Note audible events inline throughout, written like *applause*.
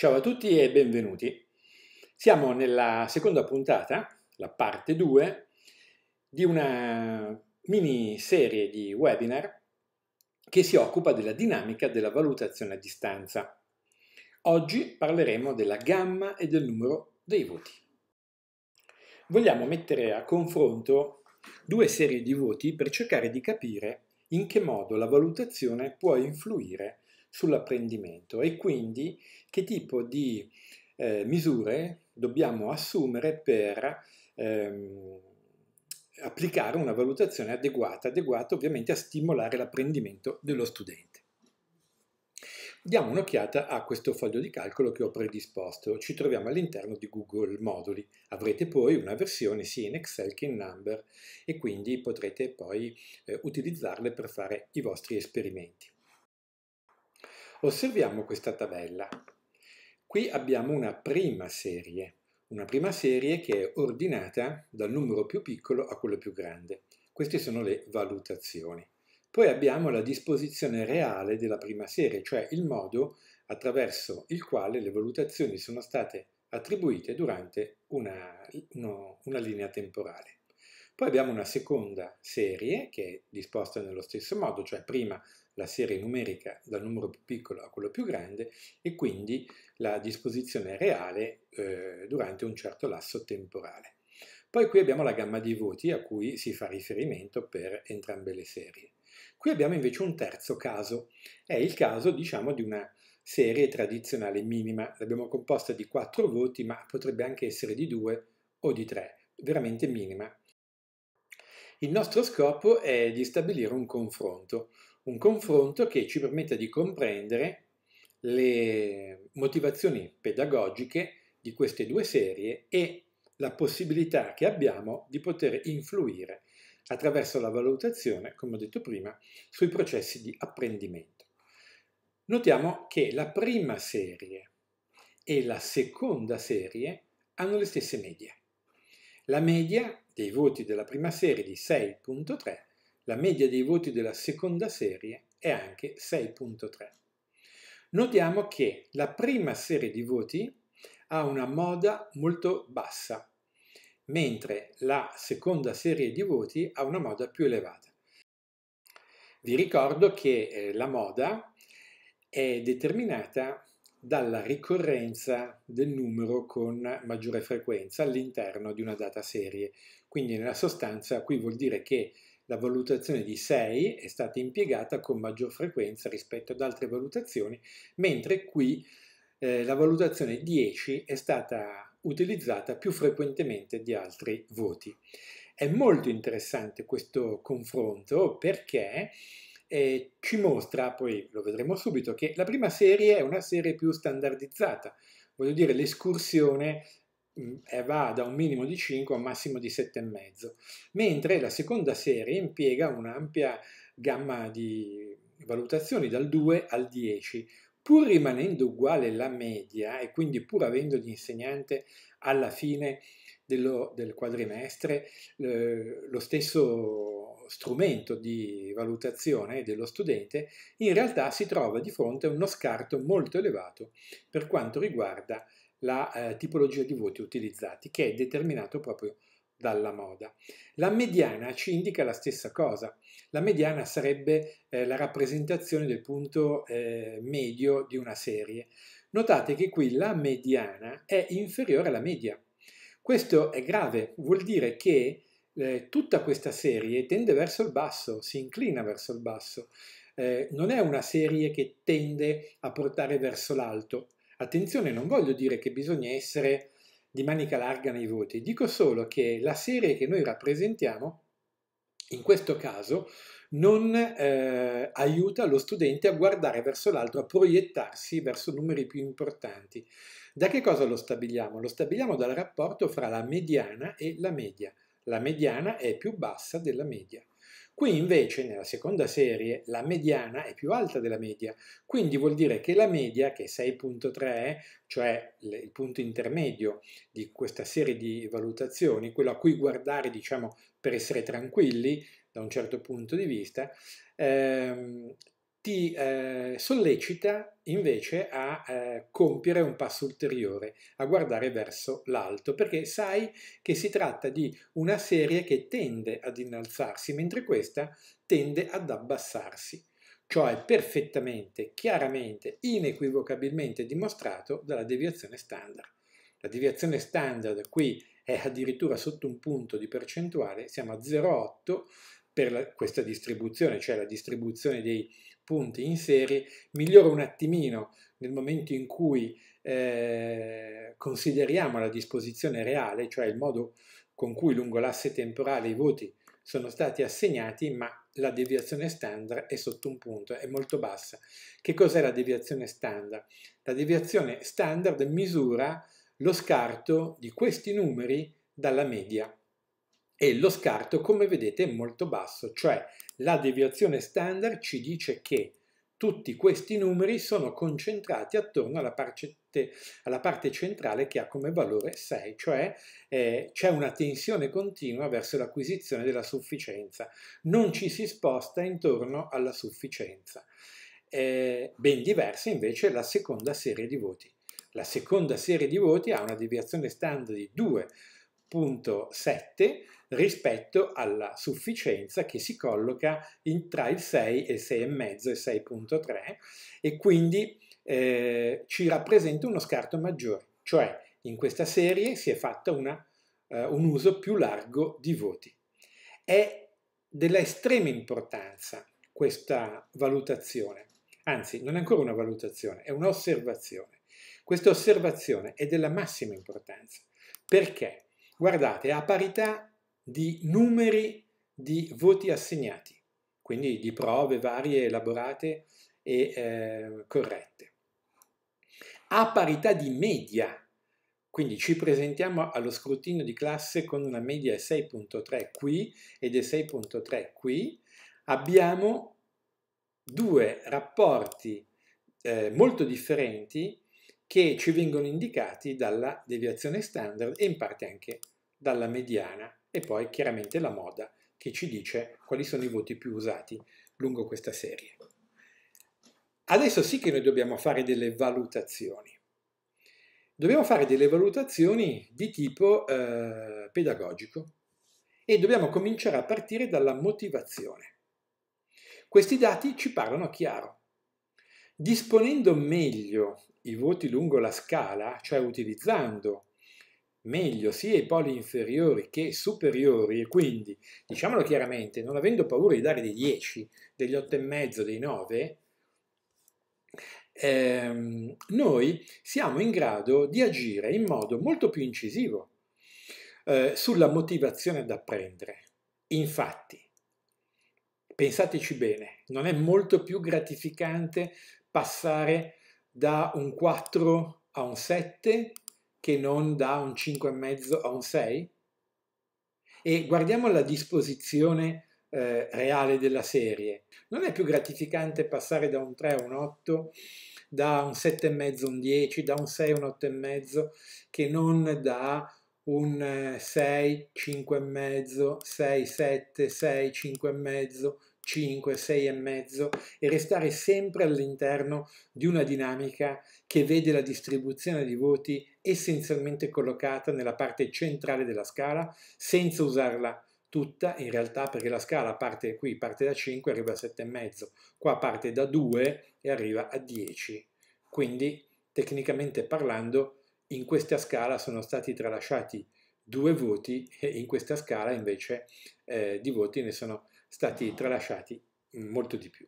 Ciao a tutti e benvenuti. Siamo nella seconda puntata, la parte 2, di una mini serie di webinar che si occupa della dinamica della valutazione a distanza. Oggi parleremo della gamma e del numero dei voti. Vogliamo mettere a confronto due serie di voti per cercare di capire in che modo la valutazione può influire sull'apprendimento e quindi che tipo di eh, misure dobbiamo assumere per ehm, applicare una valutazione adeguata, adeguata ovviamente a stimolare l'apprendimento dello studente. Diamo un'occhiata a questo foglio di calcolo che ho predisposto. Ci troviamo all'interno di Google Moduli. Avrete poi una versione sia in Excel che in Number e quindi potrete poi eh, utilizzarle per fare i vostri esperimenti. Osserviamo questa tabella. Qui abbiamo una prima serie, una prima serie che è ordinata dal numero più piccolo a quello più grande. Queste sono le valutazioni. Poi abbiamo la disposizione reale della prima serie, cioè il modo attraverso il quale le valutazioni sono state attribuite durante una, uno, una linea temporale. Poi abbiamo una seconda serie che è disposta nello stesso modo, cioè prima la serie numerica dal numero più piccolo a quello più grande e quindi la disposizione reale eh, durante un certo lasso temporale. Poi qui abbiamo la gamma di voti a cui si fa riferimento per entrambe le serie. Qui abbiamo invece un terzo caso, è il caso diciamo di una serie tradizionale minima, l'abbiamo composta di 4 voti ma potrebbe anche essere di 2 o di 3, veramente minima. Il nostro scopo è di stabilire un confronto, un confronto che ci permetta di comprendere le motivazioni pedagogiche di queste due serie e la possibilità che abbiamo di poter influire attraverso la valutazione, come ho detto prima, sui processi di apprendimento. Notiamo che la prima serie e la seconda serie hanno le stesse medie. La media dei voti della prima serie di 6.3 la media dei voti della seconda serie è anche 6.3. Notiamo che la prima serie di voti ha una moda molto bassa, mentre la seconda serie di voti ha una moda più elevata. Vi ricordo che eh, la moda è determinata dalla ricorrenza del numero con maggiore frequenza all'interno di una data serie. Quindi nella sostanza qui vuol dire che la valutazione di 6 è stata impiegata con maggior frequenza rispetto ad altre valutazioni, mentre qui eh, la valutazione 10 è stata utilizzata più frequentemente di altri voti. È molto interessante questo confronto perché eh, ci mostra, poi lo vedremo subito, che la prima serie è una serie più standardizzata, voglio dire l'escursione Mm, va da un minimo di 5 a un massimo di 7,5, mentre la seconda serie impiega un'ampia gamma di valutazioni dal 2 al 10, pur rimanendo uguale la media e quindi pur avendo l'insegnante alla fine dello, del quadrimestre eh, lo stesso strumento di valutazione dello studente, in realtà si trova di fronte a uno scarto molto elevato per quanto riguarda la eh, tipologia di voti utilizzati, che è determinato proprio dalla moda. La mediana ci indica la stessa cosa. La mediana sarebbe eh, la rappresentazione del punto eh, medio di una serie. Notate che qui la mediana è inferiore alla media. Questo è grave, vuol dire che eh, tutta questa serie tende verso il basso, si inclina verso il basso. Eh, non è una serie che tende a portare verso l'alto, Attenzione, non voglio dire che bisogna essere di manica larga nei voti, dico solo che la serie che noi rappresentiamo, in questo caso, non eh, aiuta lo studente a guardare verso l'altro, a proiettarsi verso numeri più importanti. Da che cosa lo stabiliamo? Lo stabiliamo dal rapporto fra la mediana e la media. La mediana è più bassa della media. Qui invece nella seconda serie la mediana è più alta della media, quindi vuol dire che la media, che è 6.3, cioè il punto intermedio di questa serie di valutazioni, quello a cui guardare diciamo per essere tranquilli da un certo punto di vista, ehm, ti eh, sollecita invece a eh, compiere un passo ulteriore, a guardare verso l'alto, perché sai che si tratta di una serie che tende ad innalzarsi, mentre questa tende ad abbassarsi. Ciò è perfettamente, chiaramente, inequivocabilmente dimostrato dalla deviazione standard. La deviazione standard qui è addirittura sotto un punto di percentuale, siamo a 0,8 per la, questa distribuzione, cioè la distribuzione dei punti in serie, migliora un attimino nel momento in cui eh, consideriamo la disposizione reale, cioè il modo con cui lungo l'asse temporale i voti sono stati assegnati, ma la deviazione standard è sotto un punto, è molto bassa. Che cos'è la deviazione standard? La deviazione standard misura lo scarto di questi numeri dalla media e lo scarto come vedete è molto basso, cioè la deviazione standard ci dice che tutti questi numeri sono concentrati attorno alla parte, alla parte centrale che ha come valore 6, cioè eh, c'è una tensione continua verso l'acquisizione della sufficienza, non ci si sposta intorno alla sufficienza. Eh, ben diversa invece la seconda serie di voti. La seconda serie di voti ha una deviazione standard di 2 6.7 rispetto alla sufficienza che si colloca in, tra il 6 e 6,5 e 6.3 e quindi eh, ci rappresenta uno scarto maggiore, cioè in questa serie si è fatto eh, un uso più largo di voti. È della estrema importanza questa valutazione, anzi non è ancora una valutazione, è un'osservazione. Questa osservazione è della massima importanza. Perché? guardate, a parità di numeri di voti assegnati, quindi di prove varie elaborate e eh, corrette. A parità di media, quindi ci presentiamo allo scrutinio di classe con una media 6.3 qui ed è 6.3 qui, abbiamo due rapporti eh, molto differenti che ci vengono indicati dalla deviazione standard e in parte anche dalla mediana e poi chiaramente la moda che ci dice quali sono i voti più usati lungo questa serie. Adesso sì che noi dobbiamo fare delle valutazioni. Dobbiamo fare delle valutazioni di tipo eh, pedagogico e dobbiamo cominciare a partire dalla motivazione. Questi dati ci parlano chiaro. Disponendo meglio i voti lungo la scala, cioè utilizzando meglio sia i poli inferiori che superiori e quindi, diciamolo chiaramente, non avendo paura di dare dei 10, degli 8,5, dei 9, ehm, noi siamo in grado di agire in modo molto più incisivo eh, sulla motivazione ad apprendere. Infatti, pensateci bene, non è molto più gratificante passare da un 4 a un 7 che non da un 5,5 a un 6? E guardiamo la disposizione eh, reale della serie. Non è più gratificante passare da un 3 a un 8, da un 7,5 a un 10, da un 6 a un 8,5 che non da un 6, 5,5, 6, 7, 6, 5,5, 5, 6 e mezzo e restare sempre all'interno di una dinamica che vede la distribuzione di voti essenzialmente collocata nella parte centrale della scala senza usarla tutta in realtà perché la scala parte qui, parte da 5 arriva a 7,5, qua parte da 2 e arriva a 10. Quindi tecnicamente parlando in questa scala sono stati tralasciati due voti e in questa scala invece eh, di voti ne sono stati tralasciati molto di più.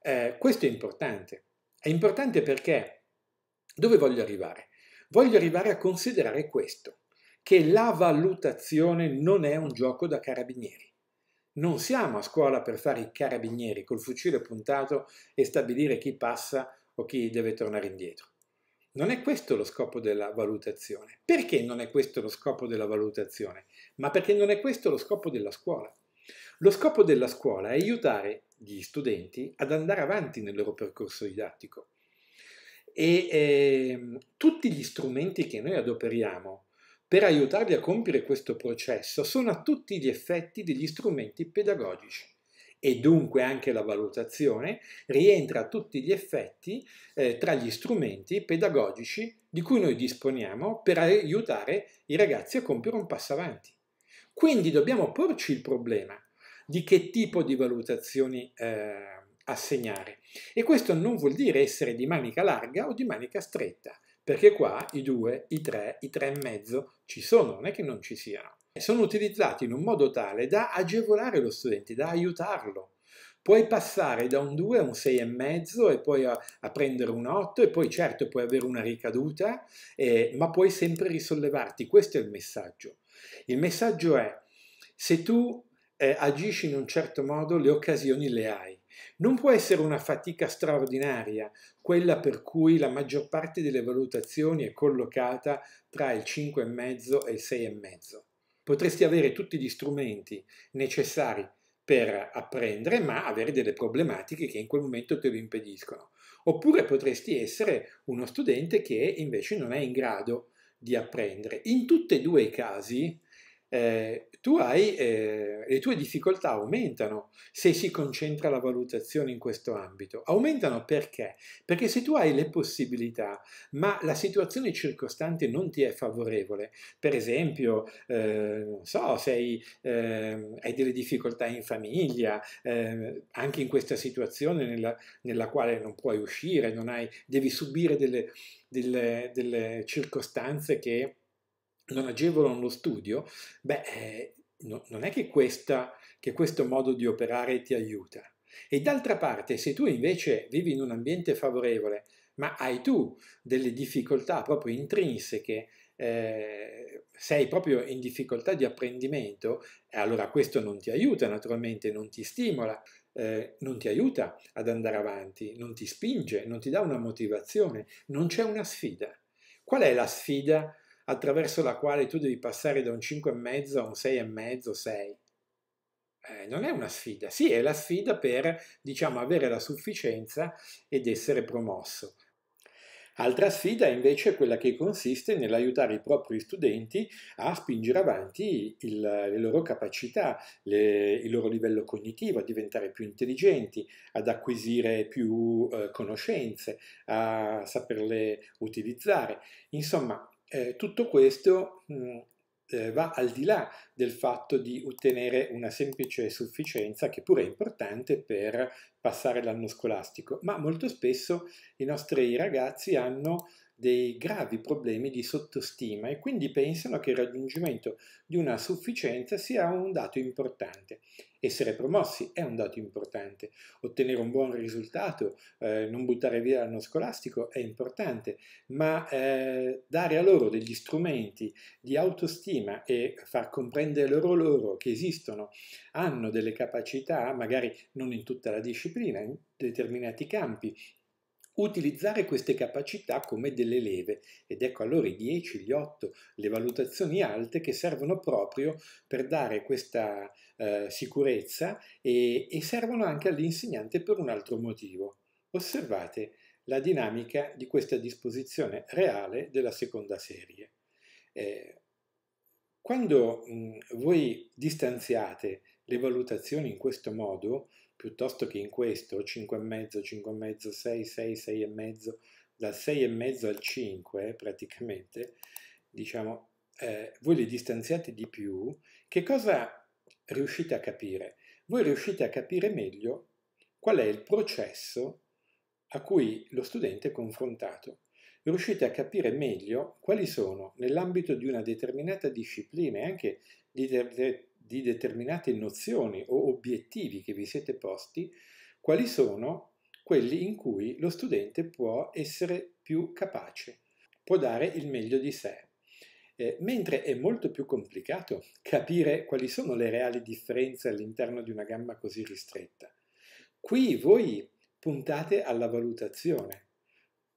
Eh, questo è importante. È importante perché dove voglio arrivare? Voglio arrivare a considerare questo, che la valutazione non è un gioco da carabinieri. Non siamo a scuola per fare i carabinieri col fucile puntato e stabilire chi passa o chi deve tornare indietro. Non è questo lo scopo della valutazione. Perché non è questo lo scopo della valutazione? Ma perché non è questo lo scopo della scuola. Lo scopo della scuola è aiutare gli studenti ad andare avanti nel loro percorso didattico e eh, tutti gli strumenti che noi adoperiamo per aiutarli a compiere questo processo sono a tutti gli effetti degli strumenti pedagogici e dunque anche la valutazione rientra a tutti gli effetti eh, tra gli strumenti pedagogici di cui noi disponiamo per aiutare i ragazzi a compiere un passo avanti. Quindi dobbiamo porci il problema di che tipo di valutazioni eh, assegnare. E questo non vuol dire essere di manica larga o di manica stretta, perché qua i due, i tre, i tre e mezzo ci sono, non è che non ci siano. Sono utilizzati in un modo tale da agevolare lo studente, da aiutarlo. Puoi passare da un 2 a un 6,5 e, mezzo e poi a, a, prendere un 8 e poi certo puoi avere una ricaduta, eh, ma puoi sempre risollevarti. Questo è il messaggio. Il messaggio è se tu eh, agisci in un certo modo, le occasioni le hai. Non può essere una fatica straordinaria quella per cui la maggior parte delle valutazioni è collocata tra il 5,5 e il 6,5. Potresti avere tutti gli strumenti necessari per apprendere, ma avere delle problematiche che in quel momento te lo impediscono. Oppure potresti essere uno studente che invece non è in grado di apprendere. In tutti e due i casi eh, tu hai, eh, le tue difficoltà aumentano se si concentra la valutazione in questo ambito. Aumentano perché? Perché se tu hai le possibilità, ma la situazione circostante non ti è favorevole, per esempio, eh, non so, sei, ehm, hai delle difficoltà in famiglia, ehm, anche in questa situazione nella, nella, quale non puoi uscire, non hai, devi subire delle, delle, delle circostanze che non agevolano lo studio, beh, eh, no, non è che, questa, che questo modo di operare ti aiuta. E d'altra parte, se tu invece vivi in un ambiente favorevole, ma hai tu delle difficoltà proprio intrinseche, eh, sei proprio in difficoltà di apprendimento, eh, allora questo non ti aiuta naturalmente, non ti stimola, eh, non ti aiuta ad andare avanti, non ti spinge, non ti dà una motivazione, non c'è una sfida. Qual è la sfida attraverso la quale tu devi passare da un 5,5 a un 6,5, 6. Eh, non è una sfida, sì, è la sfida per, diciamo, avere la sufficienza ed essere promosso. Altra sfida invece è quella che consiste nell'aiutare i propri studenti a spingere avanti il, le loro capacità, le, il loro livello cognitivo, a diventare più intelligenti, ad acquisire più eh, conoscenze, a saperle utilizzare. Insomma, eh, tutto questo mh, mm, eh, va al di là del fatto di ottenere una semplice sufficienza, che pure è importante per passare l'anno scolastico, ma molto spesso i nostri ragazzi hanno dei gravi problemi di sottostima e quindi pensano che il raggiungimento di una sufficienza sia un dato importante. Essere promossi è un dato importante, ottenere un buon risultato, eh, non buttare via l'anno scolastico è importante, ma eh, dare a loro degli strumenti di autostima e far comprendere loro, loro che esistono, hanno delle capacità, magari non in tutta la disciplina, in determinati campi, utilizzare queste capacità come delle leve ed ecco allora i 10, gli 8, le valutazioni alte che servono proprio per dare questa eh, sicurezza e, e servono anche all'insegnante per un altro motivo. Osservate la dinamica di questa disposizione reale della seconda serie. Eh, quando mh, mm, voi distanziate le valutazioni in questo modo, piuttosto che in questo 5 5 e mezzo, e mezzo, 6, 6, 6 e 6,5, dal mezzo al 5 praticamente, diciamo, eh, voi li distanziate di più, che cosa riuscite a capire? Voi riuscite a capire meglio qual è il processo a cui lo studente è confrontato. Riuscite a capire meglio quali sono, nell'ambito di una determinata disciplina e anche di, di determinate nozioni o obiettivi che vi siete posti, quali sono quelli in cui lo studente può essere più capace, può dare il meglio di sé. Eh, mentre è molto più complicato capire quali sono le reali differenze all'interno di una gamma così ristretta. Qui voi puntate alla valutazione,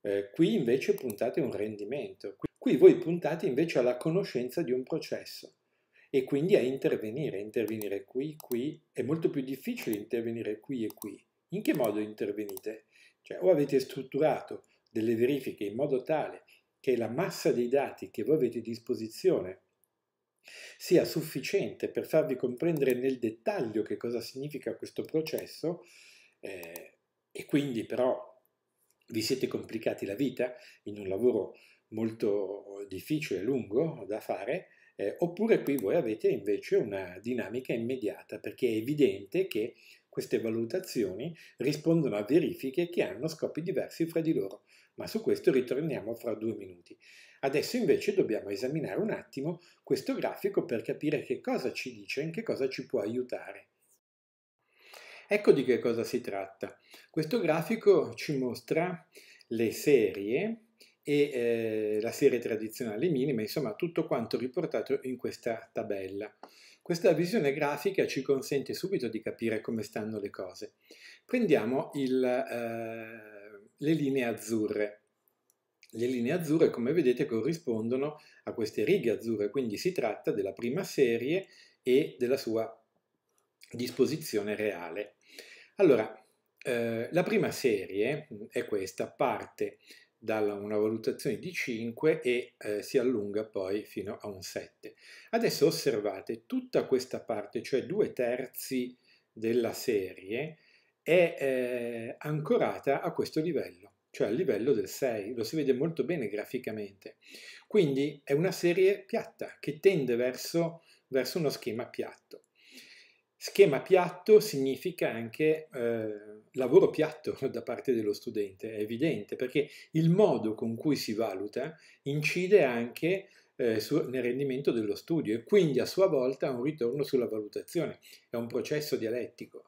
eh, qui invece puntate a un rendimento, qui voi puntate invece alla conoscenza di un processo e quindi a intervenire, intervenire qui, qui, è molto più difficile intervenire qui e qui. In che modo intervenite? Cioè o avete strutturato delle verifiche in modo tale che la massa dei dati che voi avete a disposizione sia sufficiente per farvi comprendere nel dettaglio che cosa significa questo processo eh, e quindi però vi siete complicati la vita in un lavoro molto difficile, e lungo da fare, eh, oppure qui voi avete invece una dinamica immediata perché è evidente che queste valutazioni rispondono a verifiche che hanno scopi diversi fra di loro, ma su questo ritorniamo fra due minuti. Adesso invece dobbiamo esaminare un attimo questo grafico per capire che cosa ci dice e in che cosa ci può aiutare. Ecco di che cosa si tratta. Questo grafico ci mostra le serie e eh, la serie tradizionale minima, insomma tutto quanto riportato in questa tabella. Questa visione grafica ci consente subito di capire come stanno le cose. Prendiamo il, eh, le linee azzurre. Le linee azzurre, come vedete, corrispondono a queste righe azzurre, quindi si tratta della prima serie e della sua disposizione reale. Allora, eh, la prima serie è questa, parte dalla una valutazione di 5 e eh, si allunga poi fino a un 7. Adesso osservate tutta questa parte, cioè due terzi della serie, è eh, ancorata a questo livello, cioè al livello del 6, lo si vede molto bene graficamente. Quindi è una serie piatta che tende verso, verso uno schema piatto. Schema piatto significa anche eh, lavoro piatto *laughs* da parte dello studente, è evidente, perché il modo con cui si valuta incide anche eh, su, nel rendimento dello studio e quindi a sua volta ha un ritorno sulla valutazione, è un processo dialettico.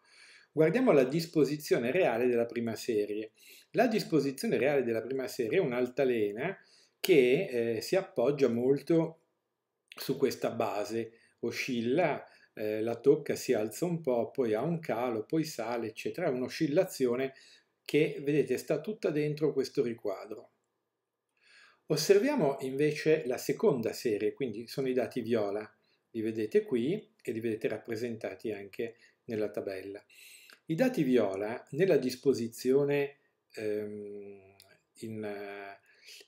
Guardiamo la disposizione reale della prima serie. La disposizione reale della prima serie è un'altalena che eh, si appoggia molto su questa base, oscilla eh, la tocca si alza un po', poi ha un calo, poi sale, eccetera, è un'oscillazione che, vedete, sta tutta dentro questo riquadro. Osserviamo invece la seconda serie, quindi sono i dati viola, li vedete qui e li vedete rappresentati anche nella tabella. I dati viola nella disposizione ehm, in,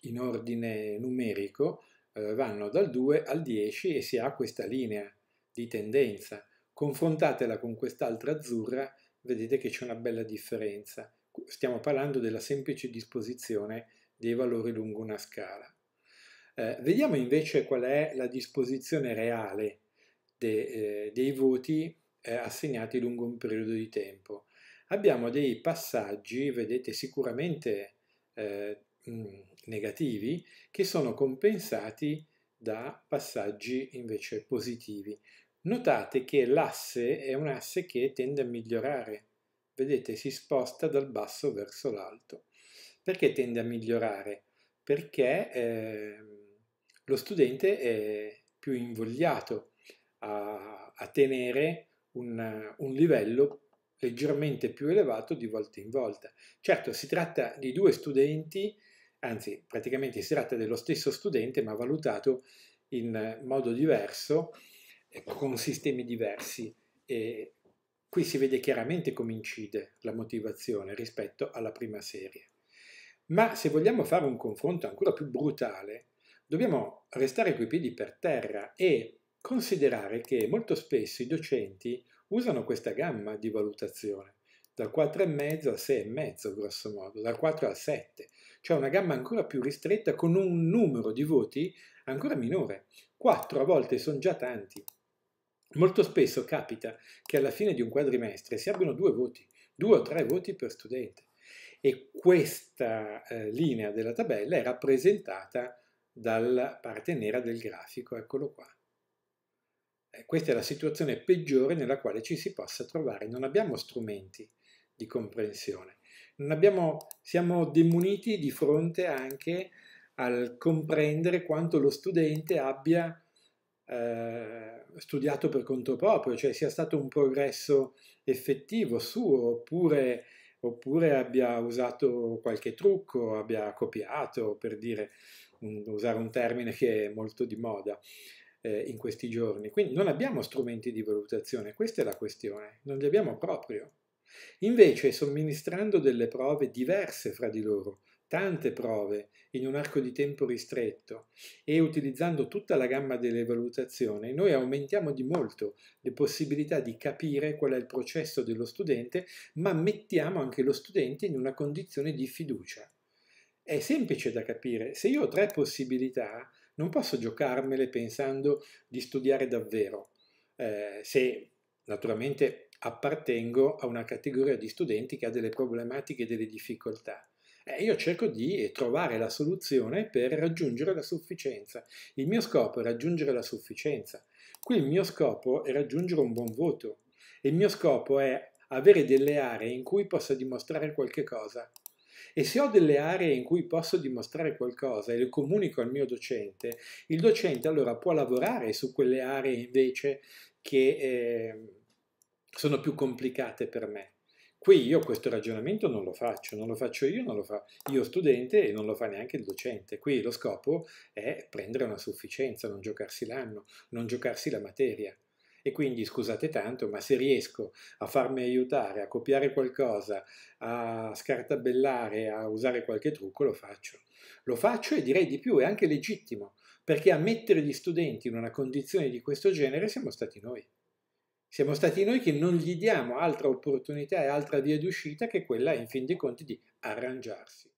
in, ordine numerico eh, vanno dal 2 al 10 e si ha questa linea di tendenza. Confrontatela con quest'altra azzurra, vedete che c'è una bella differenza. Stiamo parlando della semplice disposizione dei valori lungo una scala. Eh, vediamo invece qual è la disposizione reale de, eh, dei voti eh, assegnati lungo un periodo di tempo. Abbiamo dei passaggi, vedete, sicuramente eh, mh, negativi, che sono compensati da passaggi invece positivi. Notate che l'asse è un asse che tende a migliorare. Vedete, si sposta dal basso verso l'alto. Perché tende a migliorare? Perché eh, lo studente è più invogliato a, a tenere un, un livello leggermente più elevato di volta in volta. Certo, si tratta di due studenti, anzi praticamente si tratta dello stesso studente ma valutato in modo diverso Ecco, con sistemi diversi e qui si vede chiaramente come incide la motivazione rispetto alla prima serie. Ma se vogliamo fare un confronto ancora più brutale, dobbiamo restare coi piedi per terra e considerare che molto spesso i docenti usano questa gamma di valutazione, dal 4,5 al 6,5 grosso modo, dal 4 al 7, cioè una gamma ancora più ristretta con un numero di voti ancora minore. 4 a volte sono già tanti, Molto spesso capita che alla fine di un quadrimestre si abbiano due voti, due o tre voti per studente e questa eh, linea della tabella è rappresentata dalla parte nera del grafico, eccolo qua. Eh, questa è la situazione peggiore nella quale ci si possa trovare, non abbiamo strumenti di comprensione, abbiamo, siamo demuniti di fronte anche al comprendere quanto lo studente abbia eh, studiato per conto proprio, cioè sia stato un progresso effettivo suo, oppure, oppure abbia usato qualche trucco, abbia copiato, per dire, un, usare un termine che è molto di moda eh, in questi giorni. Quindi non abbiamo strumenti di valutazione, questa è la questione, non li abbiamo proprio. Invece, somministrando delle prove diverse fra di loro, tante prove in un arco di tempo ristretto e utilizzando tutta la gamma delle valutazioni, noi aumentiamo di molto le possibilità di capire qual è il processo dello studente, ma mettiamo anche lo studente in una condizione di fiducia. È semplice da capire, se io ho tre possibilità non posso giocarmele pensando di studiare davvero, eh, se naturalmente appartengo a una categoria di studenti che ha delle problematiche e delle difficoltà eh, io cerco di trovare la soluzione per raggiungere la sufficienza. Il mio scopo è raggiungere la sufficienza. Qui il mio scopo è raggiungere un buon voto. Il mio scopo è avere delle aree in cui possa dimostrare qualche cosa. E se ho delle aree in cui posso dimostrare qualcosa e le comunico al mio docente, il docente allora può lavorare su quelle aree invece che eh, sono più complicate per me. Qui io questo ragionamento non lo faccio, non lo faccio io, non lo fa io studente e non lo fa neanche il docente. Qui lo scopo è prendere una sufficienza, non giocarsi l'anno, non giocarsi la materia. E quindi scusate tanto, ma se riesco a farmi aiutare, a copiare qualcosa, a scartabellare, a usare qualche trucco, lo faccio. Lo faccio e direi di più, è anche legittimo, perché a mettere gli studenti in una condizione di questo genere siamo stati noi. Siamo stati noi che non gli diamo altra opportunità e altra via d'uscita che quella, in fin dei conti, di arrangiarsi.